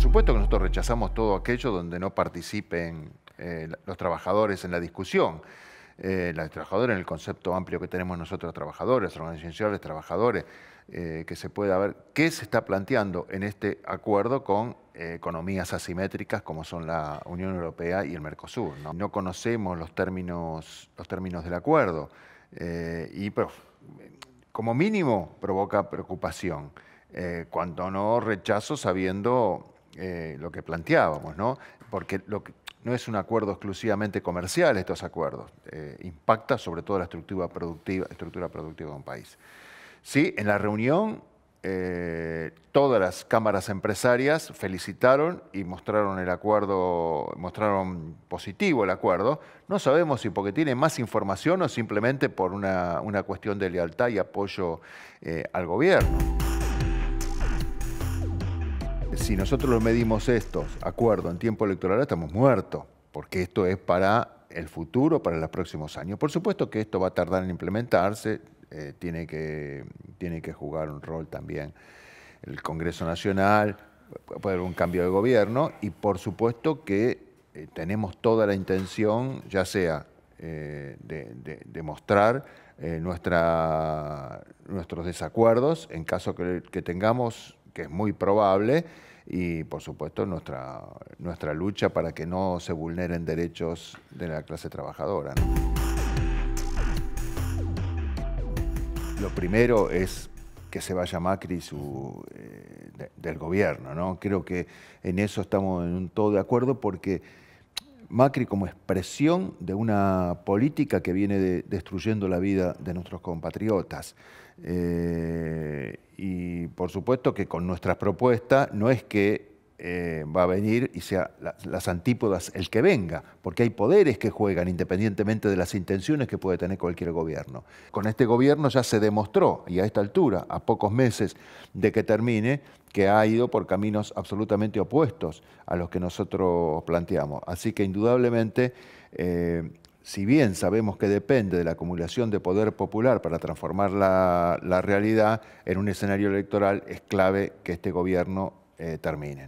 supuesto que nosotros rechazamos todo aquello donde no participen eh, los trabajadores en la discusión. Eh, los trabajadores, en el concepto amplio que tenemos nosotros, trabajadores, organizaciones trabajadores, eh, que se pueda ver qué se está planteando en este acuerdo con economías asimétricas como son la Unión Europea y el Mercosur. No, conocemos los términos, los términos del acuerdo y pero, como mínimo provoca preocupación. cuando no rechazo sabiendo eh, lo que planteábamos, ¿no? Porque no es un acuerdo exclusivamente comercial estos acuerdos, eh, impacta sobre todo la estructura productiva, estructura productiva de un país. Sí, en la reunión eh, todas las cámaras empresarias felicitaron y mostraron el acuerdo, mostraron positivo el acuerdo. No sabemos si porque tiene más información o simplemente por una, cuestión de lealtad y apoyo al gobierno si nosotros los medimos estos acuerdos en tiempo electoral, estamos muertos, porque esto es para el futuro, para los próximos años. Por supuesto que esto va a tardar en implementarse, eh, tiene, que, tiene que jugar un rol también el Congreso Nacional, puede haber un cambio de gobierno y por supuesto que eh, tenemos toda la intención, ya sea eh, de, mostrar nuestros desacuerdos en caso que tengamos que es muy probable, y por supuesto nuestra, nuestra lucha para que no se vulneren derechos de la clase trabajadora. Lo primero es que se vaya Macri su, eh, del gobierno, ¿no? Creo que en eso estamos en todo de acuerdo porque Macri como expresión de una política que viene destruyendo la vida de nuestros compatriotas. Eh, y por supuesto que con nuestras propuestas no es que eh, va a venir y sea las antípodas el que venga, porque hay poderes que juegan independientemente de las intenciones que puede tener cualquier gobierno. Con este gobierno ya se demostró, y a esta altura, a pocos meses de que termine, que ha ido por caminos absolutamente opuestos a los que nosotros planteamos. Así que indudablemente... Eh, si bien sabemos que depende de la acumulación de poder popular para transformar la, realidad en un escenario electoral, es clave que este gobierno eh, termine.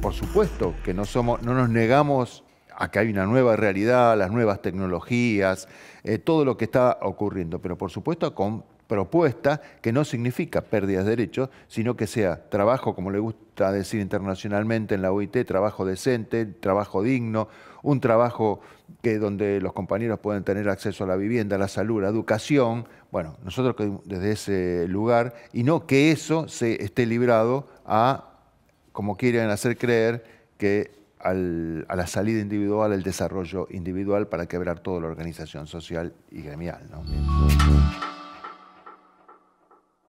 por supuesto que no, somos, no nos negamos a que hay una nueva realidad, las nuevas tecnologías, eh, todo lo que está ocurriendo, pero por supuesto con propuesta que no significa pérdidas de derechos, sino que sea trabajo, como le gusta decir internacionalmente en la OIT, trabajo decente, trabajo digno, un trabajo que donde los compañeros pueden tener acceso a la vivienda, a la salud, a la educación, bueno, nosotros desde ese lugar, y no que eso se esté librado a como quieren hacer creer que a la salida individual, el desarrollo individual para quebrar toda la organización social y gremial. ¿no?